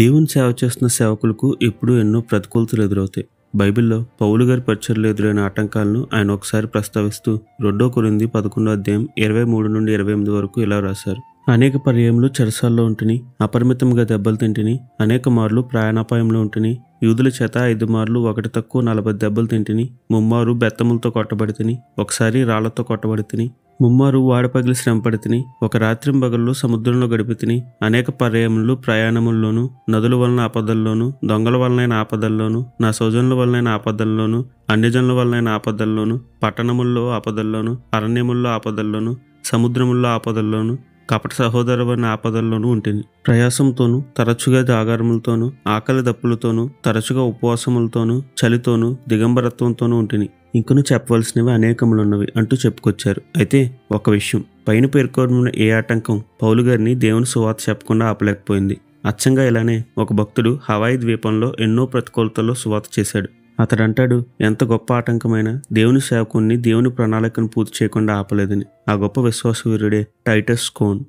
దేవుని సేవ చేస్తున్న సేవకులకు ఎప్పుడూ ఎన్నో ప్రతికూలతలు ఎదురవుతాయి బైబిల్లో పౌలు గారి పరిచయలు ఎదురైన ఆటంకాలను ఆయన ఒకసారి ప్రస్తావిస్తూ రెండో కొరింది పదకొండో అధ్యాయం ఇరవై మూడు నుండి ఇరవై ఎనిమిది వరకు ఇలా రాశారు అనేక పర్యాయంలో చెరసాల్లో ఉంటుని అపరిమితంగా దెబ్బలు తింటిని అనేక మార్లు ప్రయాణాపాయంలో ఉంటుని యూదుల చేత ఐదు మార్లు ఒకటి తక్కువ నలభై దెబ్బలు తింటిని ముమ్మారు బెత్తములతో కొట్టబడితిని ఒకసారి రాళ్లతో కొట్టబడితిని ముమ్మారు వాడపగిలి శ్రమపడితిని ఒక రాత్రింబగళ్ళు సముద్రంలో గడిపితిని అనేక పర్యాయములు ప్రయాణముల్లోనూ నదుల వలన ఆపదల్లోనూ దొంగల వలనైన ఆపదల్లోనూ నా సోజనుల వలనైన ఆపదల్లోనూ అన్యజనుల వలనైన ఆపదల్లోనూ పట్టణముల్లో ఆపదల్లోనూ అరణ్యముల్లో ఆపదల్లోనూ సముద్రముల్లో ఆపదల్లోనూ కపట సహోదరమైన ఆపదల్లోనూ ఉంటుంది ప్రయాసంతోనూ తరచుగా జాగారములతోనూ ఆకలి దప్పులతోనూ తరచుగా ఉపవాసములతోనూ చలితోనూ దిగంబరత్వంతోనూ ఉంటుంది ఇంకను చెప్పవలసినవి అనేకములున్నవి అంటూ చెప్పుకొచ్చారు అయితే ఒక విషయం పైన పేర్కొన్న ఏ ఆటంకం పౌలు గారిని దేవుని సువాత చెప్పకుండా ఆపలేకపోయింది అచ్చంగా ఇలానే ఒక భక్తుడు హవాయి ద్వీపంలో ఎన్నో ప్రతికూలతల్లో సువాత చేశాడు అతడంటాడు ఎంత గొప్ప ఆటంకమైన దేవుని సేవకుని దేవుని ప్రణాళికను పూర్తి చేయకుండా ఆపలేదని ఆ గొప్ప విశ్వాసవీరుడే టైటస్ కోన్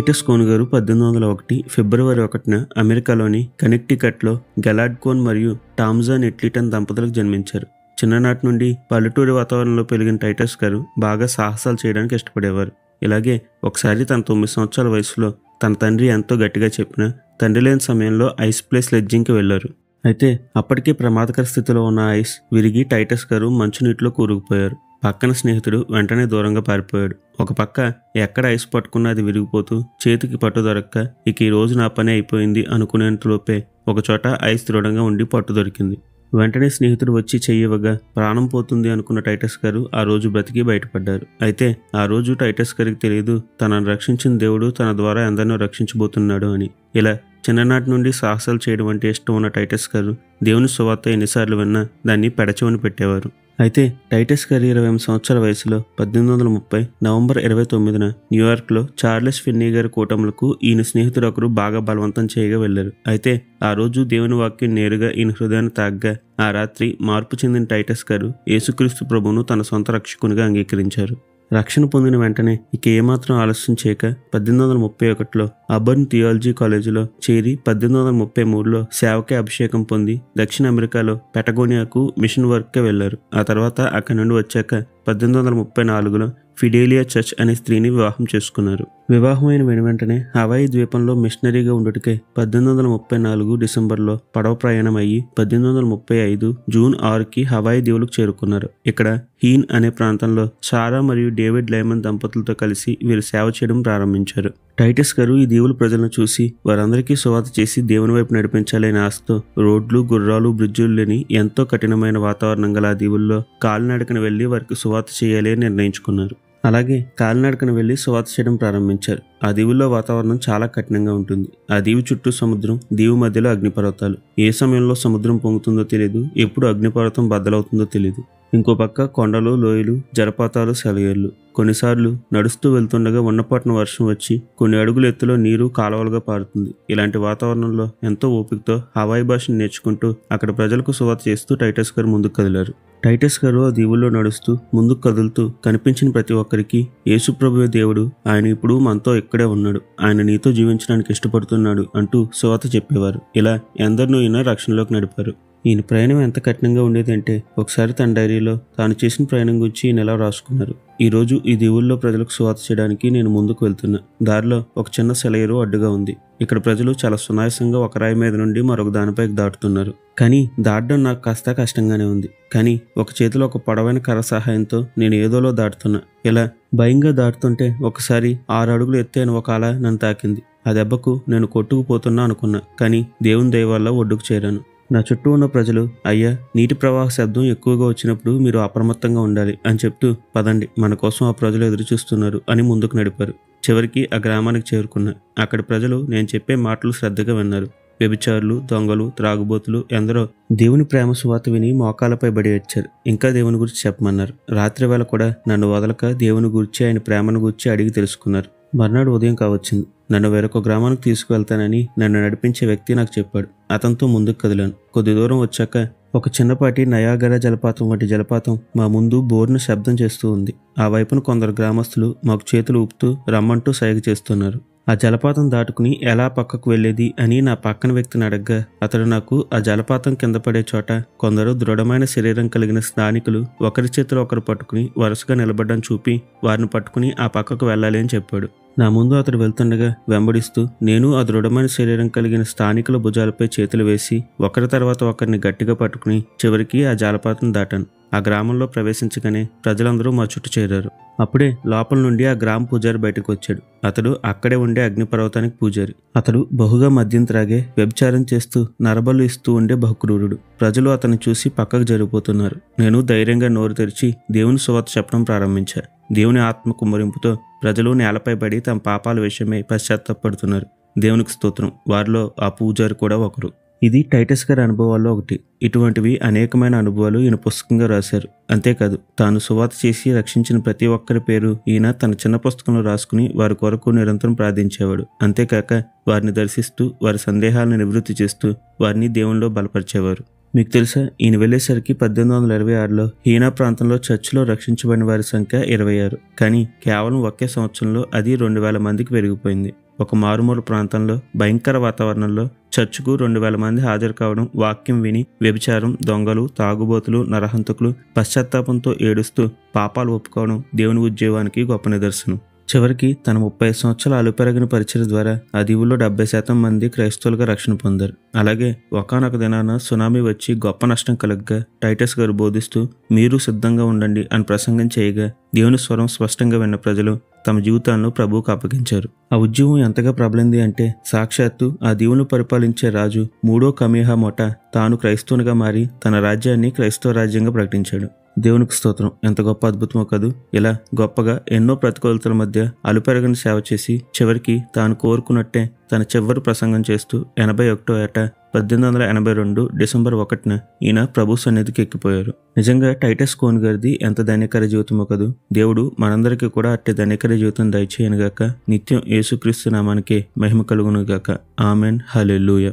టైటస్ కోన్ గారు పద్దెనిమిది వందల ఒకటి ఫిబ్రవరి ఒకటిన అమెరికాలోని కనెక్టికట్లో గెలాడ్ కోన్ మరియు టామ్జాన్ ఎట్లిటన్ దంపతులకు జన్మించారు చిన్ననాటి నుండి పల్లెటూరి వాతావరణంలో పెరిగిన టైటస్ గారు బాగా సాహసాలు చేయడానికి ఇష్టపడేవారు ఇలాగే ఒకసారి తన తొమ్మిది సంవత్సరాల వయసులో తన తండ్రి ఎంతో గట్టిగా చెప్పిన తండ్రి లేని సమయంలో ఐస్ ప్లేస్ లెడ్జింగ్కి వెళ్ళారు అయితే అప్పటికే ప్రమాదకర స్థితిలో ఉన్న ఐస్ విరిగి టైటస్ గారు మంచునీటిలో కూరుకుపోయారు పక్కన స్నేహితుడు వెంటనే దూరంగా పారిపోయాడు ఒక పక్క ఎక్కడ ఐస్ పట్టుకున్నా అది విరిగిపోతూ చేతికి పట్టు దొరక్క ఇక ఈ రోజు నా పని అయిపోయింది అనుకునేంతలోపే ఒకచోట ఐస్ దృఢంగా ఉండి పట్టు దొరికింది వెంటనే స్నేహితుడు వచ్చి చెయ్యవగా ప్రాణం పోతుంది అనుకున్న టైటస్ గారు ఆ రోజు బ్రతికి బయటపడ్డారు అయితే ఆ రోజు టైటస్ గారికి తెలియదు తనను రక్షించిన దేవుడు తన ద్వారా ఎందరినో రక్షించబోతున్నాడు అని ఇలా చిన్ననాటి నుండి సాహసాలు చేయడం అంటే ఇష్టం ఉన్న టైటస్ గారు దేవుని సువార్త ఎన్నిసార్లు విన్నా దాన్ని పెడచవని పెట్టేవారు అయితే టైటస్ గారి ఇరవై ఎనిమిది సంవత్సరాల వయసులో పద్దెనిమిది వందల ముప్పై నవంబర్ ఇరవై తొమ్మిదిన న్యూయార్క్లో చార్లెస్ ఫిన్నీ గారి కూటములకు ఈయన స్నేహితుడు ఒకరు బాగా బలవంతం చేయగా వెళ్ళారు అయితే ఆ రోజు దేవుని వాక్యం నేరుగా ఈయన హృదయాన్ని తాగ్గా ఆ రాత్రి మార్పు చెందిన టైటస్ గారు యేసుక్రీస్తు ప్రభువును తన సొంత రక్షకునిగా అంగీకరించారు రక్షణ పొందిన వెంటనే ఇక ఏమాత్రం ఆలస్యం చేయక పద్దెనిమిది వందల ముప్పై ఒకటిలో అబర్న్ థియాలజీ కాలేజీలో చేరి పద్దెనిమిది వందల ముప్పై మూడులో సేవకే అభిషేకం పొంది దక్షిణ అమెరికాలో పెటగోనియాకు మిషన్ వర్క్గా వెళ్లారు ఆ తర్వాత అక్కడి నుండి వచ్చాక పద్దెనిమిది వందల ముప్పై నాలుగులో ఫిడేలియా చర్చ్ అనే స్త్రీని వివాహం చేసుకున్నారు వివాహమైన వెంటనే హవాయి ద్వీపంలో మిషనరీగా ఉండుటకే పద్దెనిమిది వందల ముప్పై నాలుగు డిసెంబర్లో పడవ ప్రయాణం అయ్యి పద్దెనిమిది వందల ముప్పై ఐదు జూన్ ఆరుకి హవాయి దీవులకు చేరుకున్నారు ఇక్కడ హీన్ అనే ప్రాంతంలో సారా మరియు డేవిడ్ లైమన్ దంపతులతో కలిసి వీరు సేవ చేయడం ప్రారంభించారు టైటస్ గారు ఈ దేవుల ప్రజలను చూసి వారందరికీ సువాత చేసి దేవుని వైపు నడిపించాలనే ఆశతో రోడ్లు గుర్రాలు బ్రిడ్జులు లేని ఎంతో కఠినమైన వాతావరణం గల ఆ దీవుల్లో కాలినడకన వెళ్ళి వారికి సువాత చేయాలి అని నిర్ణయించుకున్నారు అలాగే కాలినడకన వెళ్ళి సువాత చేయడం ప్రారంభించారు ఆ దీవుల్లో వాతావరణం చాలా కఠినంగా ఉంటుంది ఆ దీవి చుట్టూ సముద్రం దీవు మధ్యలో అగ్నిపర్వతాలు ఏ సమయంలో సముద్రం పొంగుతుందో తెలియదు ఎప్పుడు అగ్నిపర్వతం బద్దలవుతుందో తెలియదు ఇంకో పక్క కొండలు లోయలు జలపాతాలు సెలయేళ్లు కొన్నిసార్లు నడుస్తూ వెళ్తుండగా ఉన్నపాటిన వర్షం వచ్చి కొన్ని అడుగుల ఎత్తులో నీరు కాలువలుగా పారుతుంది ఇలాంటి వాతావరణంలో ఎంతో ఓపికతో హవాయి భాషను నేర్చుకుంటూ అక్కడ ప్రజలకు సువాత చేస్తూ టైటస్ గారు ముందుకు కదిలారు టైటస్ గారు ఆ దీవుల్లో నడుస్తూ ముందుకు కదులుతూ కనిపించిన ప్రతి ఒక్కరికి యేసుప్రభు దేవుడు ఆయన ఇప్పుడు మనతో ఇక్కడే ఉన్నాడు ఆయన నీతో జీవించడానికి ఇష్టపడుతున్నాడు అంటూ శోత చెప్పేవారు ఇలా ఎందరినో ఈయన రక్షణలోకి నడిపారు ఈయన ప్రయాణం ఎంత కఠినంగా ఉండేదంటే ఒకసారి తన డైరీలో తాను చేసిన ప్రయాణం గురించి ఈయన ఎలా రాసుకున్నారు ఈరోజు ఈ దేవుల్లో ప్రజలకు స్వాత చేయడానికి నేను ముందుకు వెళ్తున్నా దారిలో ఒక చిన్న సెలయరు అడ్డుగా ఉంది ఇక్కడ ప్రజలు చాలా సునాయసంగా ఒక రాయి మీద నుండి మరొక దానిపైకి దాటుతున్నారు కానీ దాటడం నాకు కాస్త కష్టంగానే ఉంది కానీ ఒక చేతిలో ఒక పొడవైన కర్ర సహాయంతో నేను ఏదోలో దాటుతున్నా ఇలా భయంగా దాటుతుంటే ఒకసారి ఆరు అడుగులు ఎత్తైన ఒక అల నన్ను తాకింది ఆ దెబ్బకు నేను కొట్టుకుపోతున్నా అనుకున్నా కానీ దేవుని దయ వల్ల ఒడ్డుకు చేరాను నా చుట్టూ ఉన్న ప్రజలు అయ్యా నీటి ప్రవాహ శబ్దం ఎక్కువగా వచ్చినప్పుడు మీరు అప్రమత్తంగా ఉండాలి అని చెప్తూ పదండి మన కోసం ఆ ప్రజలు ఎదురు చూస్తున్నారు అని ముందుకు నడిపారు చివరికి ఆ గ్రామానికి చేరుకున్నా అక్కడ ప్రజలు నేను చెప్పే మాటలు శ్రద్ధగా విన్నారు వ్యభిచారులు దొంగలు త్రాగుబోతులు ఎందరో దేవుని ప్రేమ సువాత విని మోకాలపై బడి వచ్చారు ఇంకా దేవుని గురించి చెప్పమన్నారు రాత్రి వేళ కూడా నన్ను వదలక దేవుని గురించి ఆయన ప్రేమను గురించి అడిగి తెలుసుకున్నారు మర్నాడు ఉదయం కావచ్చింది నన్ను వేరొక గ్రామానికి తీసుకువెళ్తానని నన్ను నడిపించే వ్యక్తి నాకు చెప్పాడు అతనితో ముందుకు కదిలాను కొద్ది దూరం వచ్చాక ఒక చిన్నపాటి నయాగర జలపాతం వంటి జలపాతం మా ముందు బోర్ను శబ్దం చేస్తూ ఉంది ఆ వైపున కొందరు గ్రామస్తులు మాకు చేతులు ఊపుతూ రమ్మంటూ సైగ చేస్తున్నారు ఆ జలపాతం దాటుకుని ఎలా పక్కకు వెళ్ళేది అని నా పక్కన వ్యక్తిని అడగ్గా అతడు నాకు ఆ జలపాతం కింద పడే చోట కొందరు దృఢమైన శరీరం కలిగిన స్థానికులు ఒకరి చేతిలో ఒకరు పట్టుకుని వరుసగా నిలబడ్డం చూపి వారిని పట్టుకుని ఆ పక్కకు వెళ్ళాలి అని చెప్పాడు నా ముందు అతడు వెళ్తుండగా వెంబడిస్తూ నేను ఆ దృఢమైన శరీరం కలిగిన స్థానికుల భుజాలపై చేతులు వేసి ఒకరి తర్వాత ఒకరిని గట్టిగా పట్టుకుని చివరికి ఆ జలపాతం దాటాను ఆ గ్రామంలో ప్రవేశించగానే ప్రజలందరూ మా చుట్టూ చేరారు అప్పుడే లోపల నుండి ఆ గ్రామ పూజారి బయటకు వచ్చాడు అతడు అక్కడే ఉండే అగ్నిపర్వతానికి పూజారి అతడు బహుగా మద్యం త్రాగే వ్యభిచారం చేస్తూ నరబలు ఇస్తూ ఉండే బహుక్రూరుడు ప్రజలు అతన్ని చూసి పక్కకు జరిగిపోతున్నారు నేను ధైర్యంగా నోరు తెరిచి దేవుని సువార్త చెప్పడం ప్రారంభించా దేవుని ఆత్మ కుమ్మరింపుతో ప్రజలు నేలపై పడి తమ పాపాల విషయమై పశ్చాత్తాపడుతున్నారు దేవునికి స్తోత్రం వారిలో ఆ పూజారి కూడా ఒకరు ఇది టైటస్ గారి అనుభవాల్లో ఒకటి ఇటువంటివి అనేకమైన అనుభవాలు ఈయన పుస్తకంగా రాశారు అంతేకాదు తాను సువాత చేసి రక్షించిన ప్రతి ఒక్కరి పేరు ఈయన తన చిన్న పుస్తకంలో రాసుకుని వారి కొరకు నిరంతరం ప్రార్థించేవాడు అంతేకాక వారిని దర్శిస్తూ వారి సందేహాలను నివృత్తి చేస్తూ వారిని దేవునిలో బలపరిచేవారు మీకు తెలుసా ఈయన వెళ్ళేసరికి పద్దెనిమిది వందల ఇరవై ఆరులో హీనా ప్రాంతంలో చర్చిలో రక్షించబడిన వారి సంఖ్య ఇరవై ఆరు కానీ కేవలం ఒకే సంవత్సరంలో అది రెండు వేల మందికి పెరిగిపోయింది ఒక మారుమూల ప్రాంతంలో భయంకర వాతావరణంలో చర్చ్కు రెండు వేల మంది హాజరు కావడం వాక్యం విని వ్యభిచారం దొంగలు తాగుబోతులు నరహంతకులు పశ్చాత్తాపంతో ఏడుస్తూ పాపాలు ఒప్పుకోవడం దేవుని ఉద్యోగానికి గొప్ప నిదర్శనం చివరికి తన ముప్పై సంవత్సరాలు అలుపెరగిన పరిచయం ద్వారా ఆ దీవుల్లో డెబ్బై శాతం మంది క్రైస్తవులుగా రక్షణ పొందారు అలాగే ఒకనొక దినాన సునామీ వచ్చి గొప్ప నష్టం కలగగా టైటస్ గారు బోధిస్తూ మీరు సిద్ధంగా ఉండండి అని ప్రసంగం చేయగా దేవుని స్వరం స్పష్టంగా విన్న ప్రజలు తమ జీవితాలను ప్రభువుకు అప్పగించారు ఆ ఉద్యమం ఎంతగా ప్రబలింది అంటే సాక్షాత్తు ఆ దేవుని పరిపాలించే రాజు మూడో కమీహా మొట తాను క్రైస్తవునిగా మారి తన రాజ్యాన్ని క్రైస్తవ రాజ్యంగా ప్రకటించాడు దేవునికి స్తోత్రం ఎంత గొప్ప అద్భుతమో కదూ ఇలా గొప్పగా ఎన్నో ప్రతికూలతల మధ్య అలుపెరగని సేవ చేసి చివరికి తాను కోరుకున్నట్టే తన చివరి ప్రసంగం చేస్తూ ఎనభై ఒకటో ఏట పద్దెనిమిది వందల ఎనభై రెండు డిసెంబర్ ఒకటిన ఈయన ప్రభు సన్నిధికి ఎక్కిపోయారు నిజంగా టైటస్ కోన్ గారిది ఎంత ధనికర జీవితమో కదూ దేవుడు మనందరికీ కూడా అట్టి ధనికర జీవితం దయచేయనుగాక నిత్యం యేసుక్రీస్తు నామానికి మహిమ కలుగునుగాక ఆమెన్ హలెలూయ